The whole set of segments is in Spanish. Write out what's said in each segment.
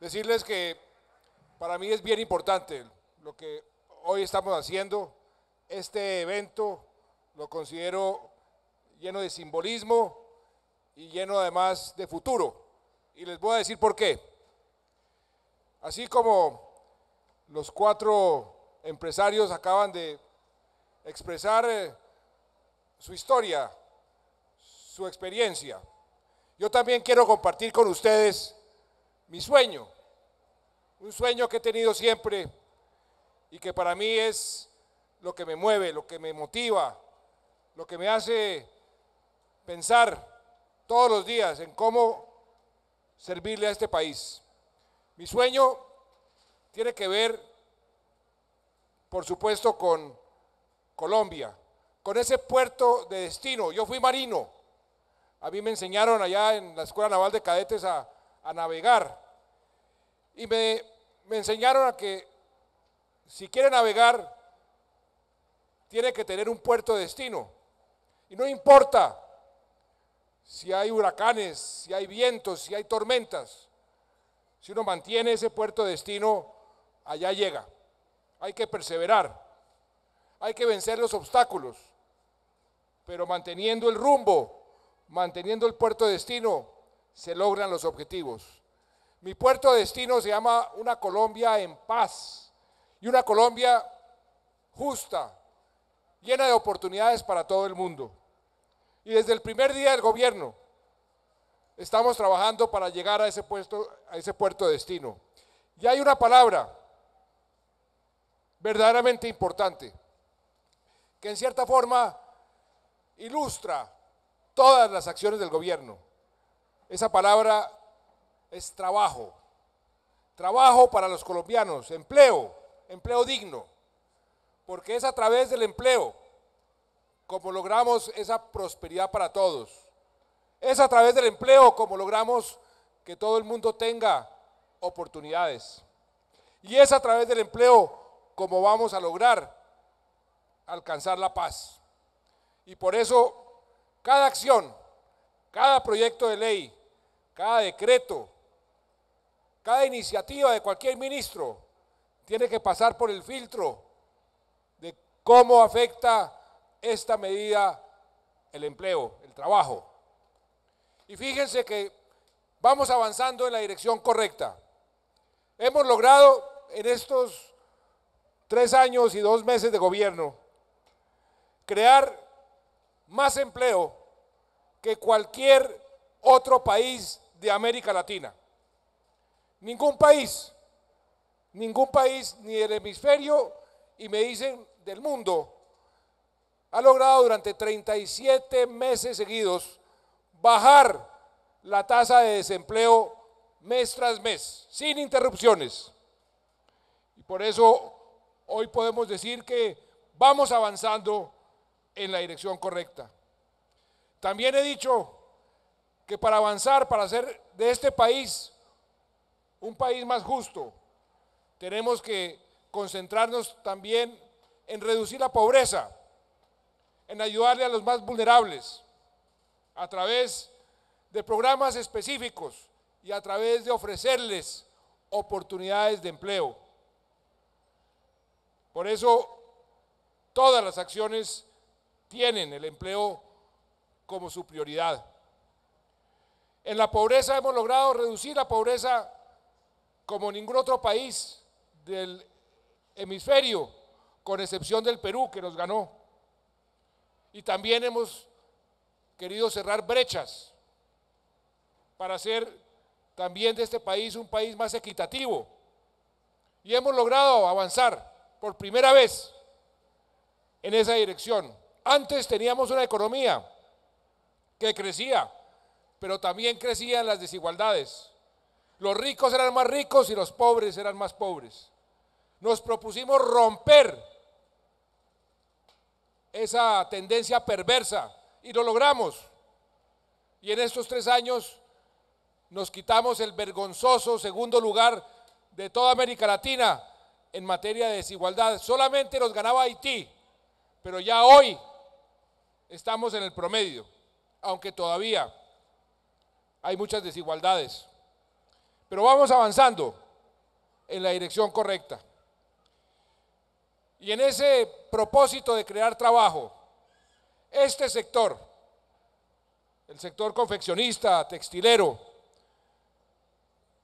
Decirles que para mí es bien importante lo que hoy estamos haciendo. Este evento lo considero lleno de simbolismo y lleno además de futuro. Y les voy a decir por qué. Así como los cuatro empresarios acaban de expresar eh, su historia, su experiencia. Yo también quiero compartir con ustedes mi sueño, un sueño que he tenido siempre y que para mí es lo que me mueve, lo que me motiva, lo que me hace pensar todos los días en cómo servirle a este país. Mi sueño tiene que ver, por supuesto, con Colombia, con ese puerto de destino. Yo fui marino. A mí me enseñaron allá en la Escuela Naval de Cadetes a, navegar. Y me, me enseñaron a que si quiere navegar, tiene que tener un puerto de destino. Y no importa si hay huracanes, si hay vientos, si hay tormentas. Si uno mantiene ese puerto de destino, allá llega. Hay que perseverar. Hay que vencer los obstáculos pero manteniendo el rumbo, manteniendo el puerto de destino, se logran los objetivos. Mi puerto de destino se llama una Colombia en paz y una Colombia justa, llena de oportunidades para todo el mundo. Y desde el primer día del gobierno estamos trabajando para llegar a ese, a ese puerto de destino. Y hay una palabra verdaderamente importante, que en cierta forma ilustra todas las acciones del gobierno. Esa palabra es trabajo. Trabajo para los colombianos, empleo, empleo digno. Porque es a través del empleo como logramos esa prosperidad para todos. Es a través del empleo como logramos que todo el mundo tenga oportunidades. Y es a través del empleo como vamos a lograr alcanzar la paz. Y por eso cada acción, cada proyecto de ley, cada decreto, cada iniciativa de cualquier ministro tiene que pasar por el filtro de cómo afecta esta medida el empleo, el trabajo. Y fíjense que vamos avanzando en la dirección correcta. Hemos logrado en estos tres años y dos meses de gobierno crear más empleo que cualquier otro país de América Latina. Ningún país, ningún país ni del hemisferio y me dicen del mundo ha logrado durante 37 meses seguidos bajar la tasa de desempleo mes tras mes, sin interrupciones. Y por eso hoy podemos decir que vamos avanzando en la dirección correcta. También he dicho que para avanzar, para hacer de este país un país más justo, tenemos que concentrarnos también en reducir la pobreza, en ayudarle a los más vulnerables, a través de programas específicos y a través de ofrecerles oportunidades de empleo. Por eso, todas las acciones tienen el empleo como su prioridad. En la pobreza hemos logrado reducir la pobreza como ningún otro país del hemisferio, con excepción del Perú, que nos ganó. Y también hemos querido cerrar brechas para hacer también de este país un país más equitativo. Y hemos logrado avanzar por primera vez en esa dirección. Antes teníamos una economía que crecía, pero también crecían las desigualdades. Los ricos eran más ricos y los pobres eran más pobres. Nos propusimos romper esa tendencia perversa y lo logramos. Y en estos tres años nos quitamos el vergonzoso segundo lugar de toda América Latina en materia de desigualdad. Solamente nos ganaba Haití, pero ya hoy estamos en el promedio, aunque todavía hay muchas desigualdades. Pero vamos avanzando en la dirección correcta. Y en ese propósito de crear trabajo, este sector, el sector confeccionista, textilero,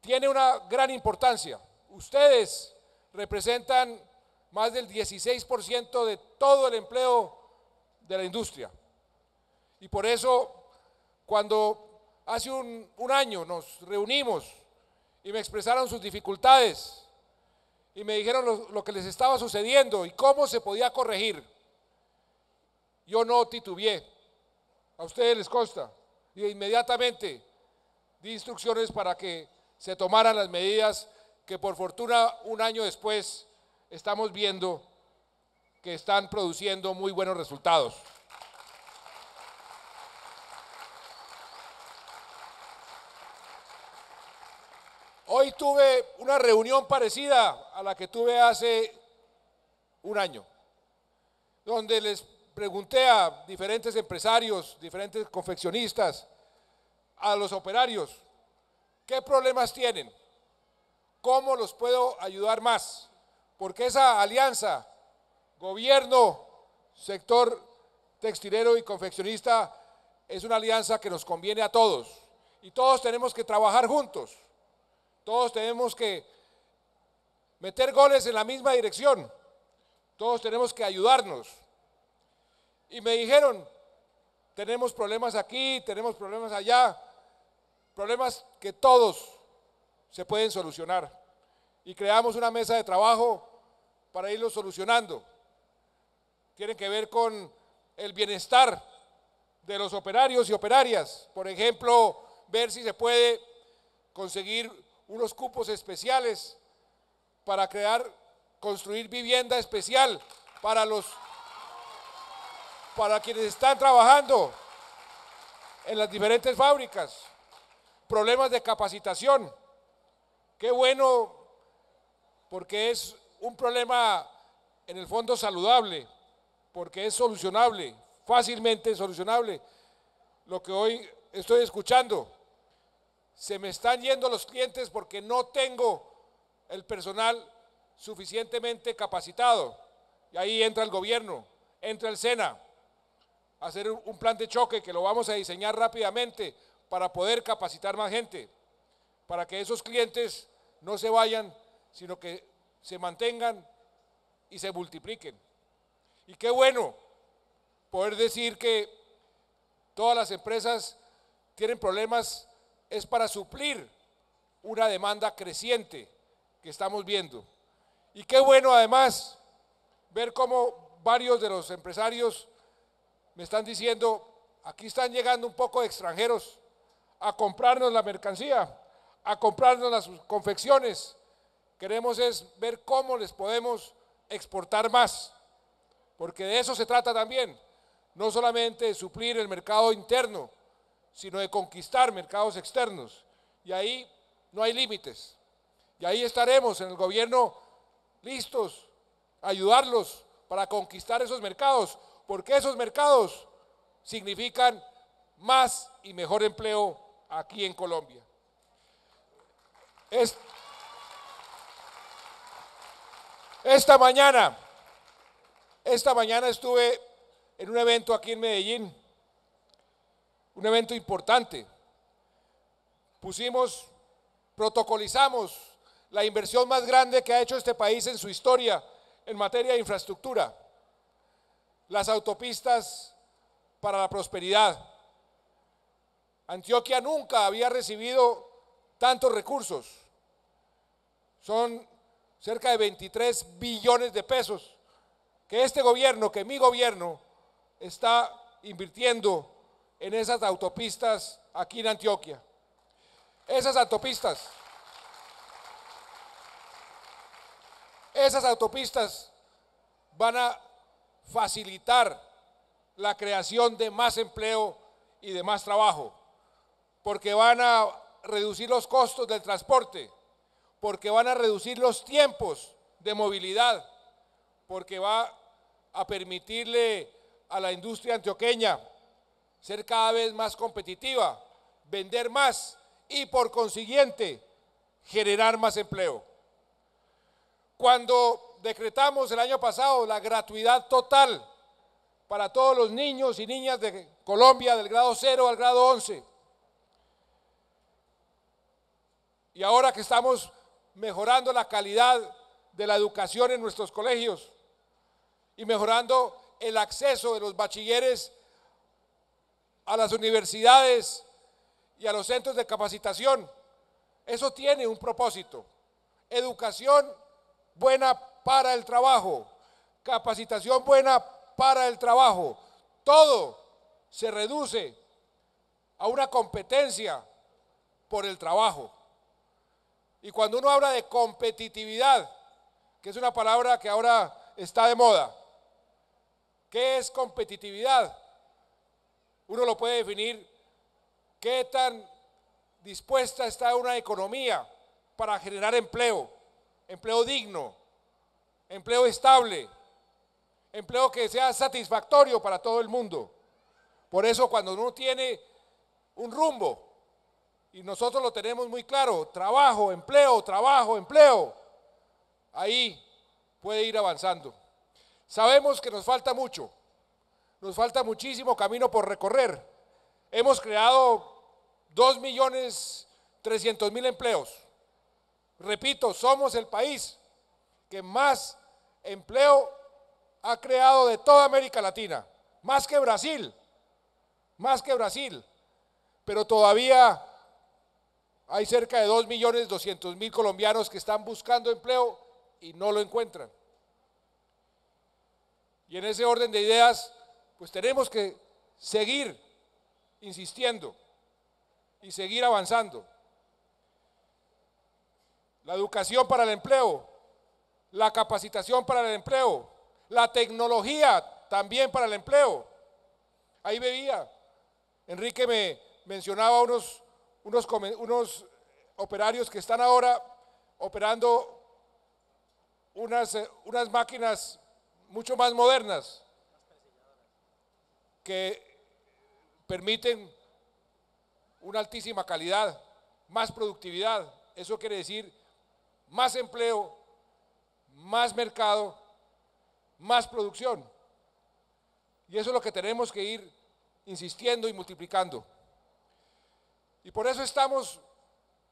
tiene una gran importancia. Ustedes representan más del 16% de todo el empleo de la industria. Y por eso, cuando hace un, año nos reunimos y me expresaron sus dificultades y me dijeron lo, que les estaba sucediendo y cómo se podía corregir, yo no titubeé. A ustedes les consta. Y inmediatamente di instrucciones para que se tomaran las medidas que por fortuna un año después estamos viendo que están produciendo muy buenos resultados. Hoy tuve una reunión parecida a la que tuve hace un año, donde les pregunté a diferentes empresarios, diferentes confeccionistas, a los operarios, ¿qué problemas tienen? ¿Cómo los puedo ayudar más? Porque esa alianza, gobierno, sector textilero y confeccionista, es una alianza que nos conviene a todos y todos tenemos que trabajar juntos. Todos tenemos que meter goles en la misma dirección. Todos tenemos que ayudarnos. Y me dijeron, tenemos problemas aquí, tenemos problemas allá, problemas que todos se pueden solucionar. Y creamos una mesa de trabajo para irlos solucionando. Tiene que ver con el bienestar de los operarios y operarias. Por ejemplo, ver si se puede conseguir unos cupos especiales para crear, construir vivienda especial para los, para quienes están trabajando en las diferentes fábricas, problemas de capacitación. Qué bueno, porque es un problema en el fondo saludable, porque es solucionable, fácilmente solucionable, lo que hoy estoy escuchando se me están yendo los clientes porque no tengo el personal suficientemente capacitado. Y ahí entra el gobierno, entra el SENA, a hacer un plan de choque que lo vamos a diseñar rápidamente para poder capacitar más gente, para que esos clientes no se vayan, sino que se mantengan y se multipliquen. Y qué bueno poder decir que todas las empresas tienen problemas es para suplir una demanda creciente que estamos viendo. Y qué bueno además ver cómo varios de los empresarios me están diciendo, aquí están llegando un poco de extranjeros a comprarnos la mercancía, a comprarnos las confecciones. Queremos es ver cómo les podemos exportar más, porque de eso se trata también, no solamente de suplir el mercado interno, sino de conquistar mercados externos. Y ahí no hay límites. Y ahí estaremos en el gobierno listos a ayudarlos para conquistar esos mercados, porque esos mercados significan más y mejor empleo aquí en Colombia. esta mañana, esta mañana estuve en un evento aquí en Medellín un evento importante. Pusimos, protocolizamos la inversión más grande que ha hecho este país en su historia en materia de infraestructura, las autopistas para la prosperidad. Antioquia nunca había recibido tantos recursos. Son cerca de 23 billones de pesos que este gobierno, que mi gobierno, está invirtiendo en esas autopistas aquí en Antioquia. Esas autopistas. Esas autopistas van a facilitar la creación de más empleo y de más trabajo, porque van a reducir los costos del transporte, porque van a reducir los tiempos de movilidad, porque va a permitirle a la industria antioqueña ser cada vez más competitiva, vender más y por consiguiente generar más empleo. Cuando decretamos el año pasado la gratuidad total para todos los niños y niñas de Colombia del grado 0 al grado 11. Y ahora que estamos mejorando la calidad de la educación en nuestros colegios y mejorando el acceso de los bachilleres a las universidades y a los centros de capacitación. Eso tiene un propósito. Educación buena para el trabajo, capacitación buena para el trabajo. Todo se reduce a una competencia por el trabajo. Y cuando uno habla de competitividad, que es una palabra que ahora está de moda, ¿qué es competitividad? uno lo puede definir qué tan dispuesta está una economía para generar empleo, empleo digno, empleo estable, empleo que sea satisfactorio para todo el mundo. Por eso cuando uno tiene un rumbo, y nosotros lo tenemos muy claro, trabajo, empleo, trabajo, empleo, ahí puede ir avanzando. Sabemos que nos falta mucho, nos falta muchísimo camino por recorrer. Hemos creado 2.300.000 millones empleos. Repito, somos el país que más empleo ha creado de toda América Latina, más que Brasil, más que Brasil. Pero todavía hay cerca de 2.200.000 millones colombianos que están buscando empleo y no lo encuentran. Y en ese orden de ideas, pues tenemos que seguir insistiendo y seguir avanzando. La educación para el empleo, la capacitación para el empleo, la tecnología también para el empleo. Ahí veía, Enrique me mencionaba unos, unos, operarios que están ahora operando unas, eh, unas máquinas mucho más modernas que permiten una altísima calidad, más productividad. Eso quiere decir más empleo, más mercado, más producción. Y eso es lo que tenemos que ir insistiendo y multiplicando. Y por eso estamos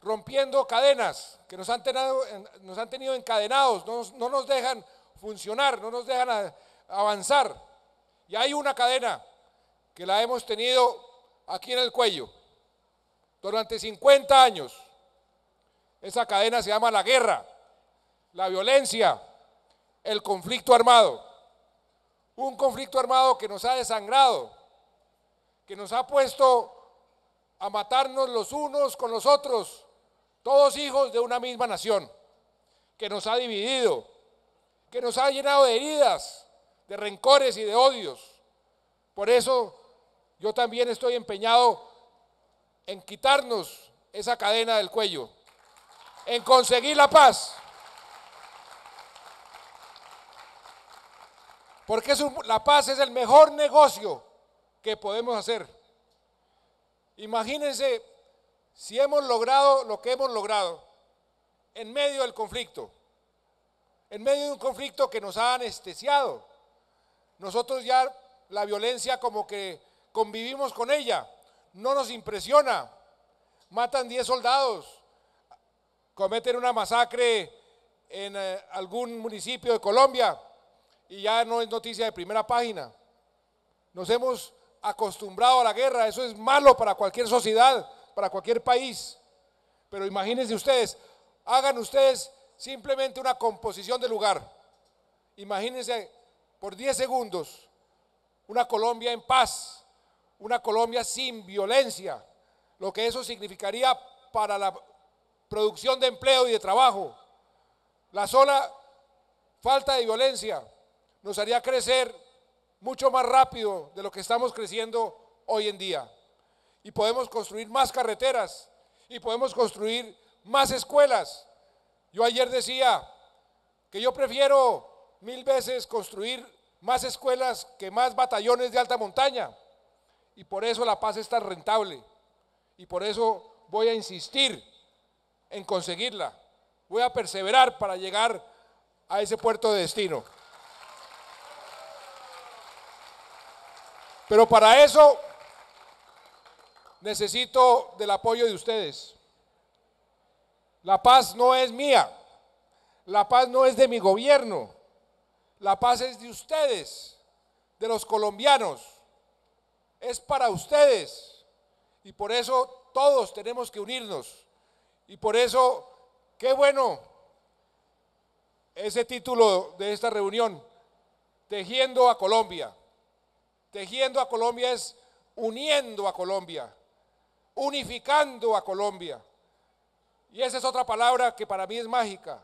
rompiendo cadenas que nos han tenido, encadenados, no, no nos dejan funcionar, no nos dejan avanzar. Y hay una cadena que la hemos tenido aquí en el cuello durante 50 años. Esa cadena se llama la guerra, la violencia, el conflicto armado. Un conflicto armado que nos ha desangrado, que nos ha puesto a matarnos los unos con los otros, todos hijos de una misma nación, que nos ha dividido, que nos ha llenado de heridas, de rencores y de odios. Por eso yo también estoy empeñado en quitarnos esa cadena del cuello, en conseguir la paz. Porque la paz es el mejor negocio que podemos hacer. Imagínense si hemos logrado lo que hemos logrado en medio del conflicto, en medio de un conflicto que nos ha anestesiado. Nosotros ya la violencia como que convivimos con ella, no nos impresiona. Matan 10 soldados, cometen una masacre en eh, algún municipio de Colombia y ya no es noticia de primera página. Nos hemos acostumbrado a la guerra, eso es malo para cualquier sociedad, para cualquier país. Pero imagínense ustedes, hagan ustedes simplemente una composición de lugar. Imagínense por 10 segundos una Colombia en paz, una Colombia sin violencia, lo que eso significaría para la producción de empleo y de trabajo. La sola falta de violencia nos haría crecer mucho más rápido de lo que estamos creciendo hoy en día. Y podemos construir más carreteras y podemos construir más escuelas. Yo ayer decía que yo prefiero mil veces construir más escuelas que más batallones de alta montaña. Y por eso la paz es tan rentable. Y por eso voy a insistir en conseguirla. Voy a perseverar para llegar a ese puerto de destino. Pero para eso necesito del apoyo de ustedes. La paz no es mía. La paz no es de mi gobierno. La paz es de ustedes, de los colombianos es para ustedes. Y por eso todos tenemos que unirnos. Y por eso, qué bueno ese título de esta reunión, Tejiendo a Colombia. Tejiendo a Colombia es uniendo a Colombia, unificando a Colombia. Y esa es otra palabra que para mí es mágica.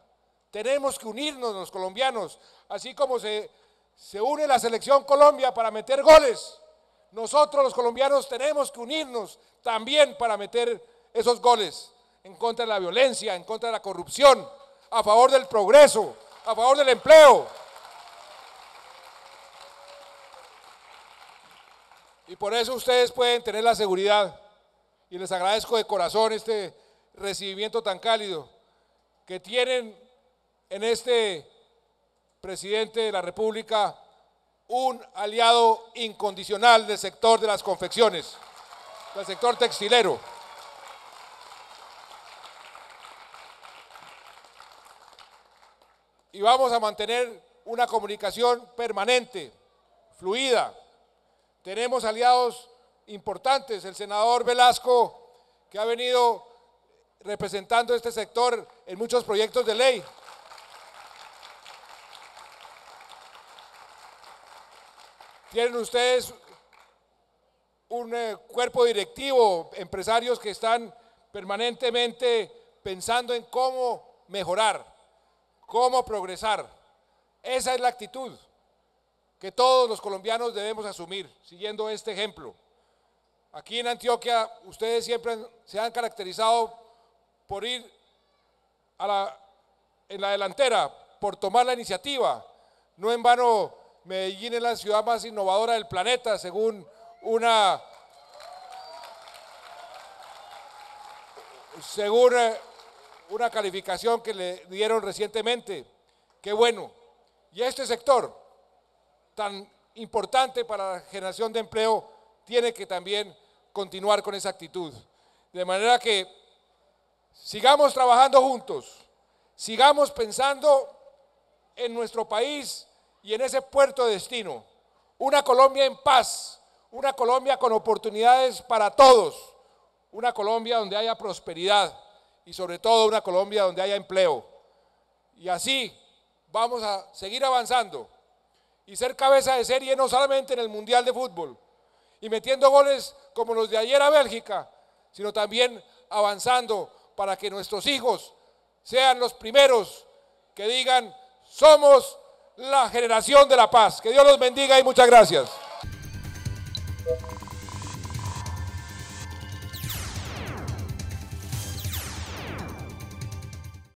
Tenemos que unirnos los colombianos, así como se, se une la selección Colombia para meter goles nosotros los colombianos tenemos que unirnos también para meter esos goles en contra de la violencia, en contra de la corrupción, a favor del progreso, a favor del empleo. Y por eso ustedes pueden tener la seguridad, y les agradezco de corazón este recibimiento tan cálido, que tienen en este presidente de la República un aliado incondicional del sector de las confecciones, del sector textilero. Y vamos a mantener una comunicación permanente, fluida. Tenemos aliados importantes, el senador Velasco, que ha venido representando este sector en muchos proyectos de ley. Tienen ustedes un eh, cuerpo directivo, empresarios que están permanentemente pensando en cómo mejorar, cómo progresar. Esa es la actitud que todos los colombianos debemos asumir, siguiendo este ejemplo. Aquí en Antioquia ustedes siempre se han caracterizado por ir en la delantera, por tomar la iniciativa. No en vano Medellín es la ciudad más innovadora del planeta, según una... Según eh, una calificación que le dieron recientemente. Qué bueno. Y este sector tan importante para la generación de empleo tiene que también continuar con esa actitud. De manera que sigamos trabajando juntos, sigamos pensando en nuestro país y en ese puerto de destino. Una Colombia en paz, una Colombia con oportunidades para todos, una Colombia donde haya prosperidad y sobre todo una Colombia donde haya empleo. Y así vamos a seguir avanzando y ser cabeza de serie no solamente en el Mundial de Fútbol y metiendo goles como los de ayer a Bélgica, sino también avanzando para que nuestros hijos sean los primeros que digan, somos la generación de la paz. Que Dios los bendiga y muchas gracias.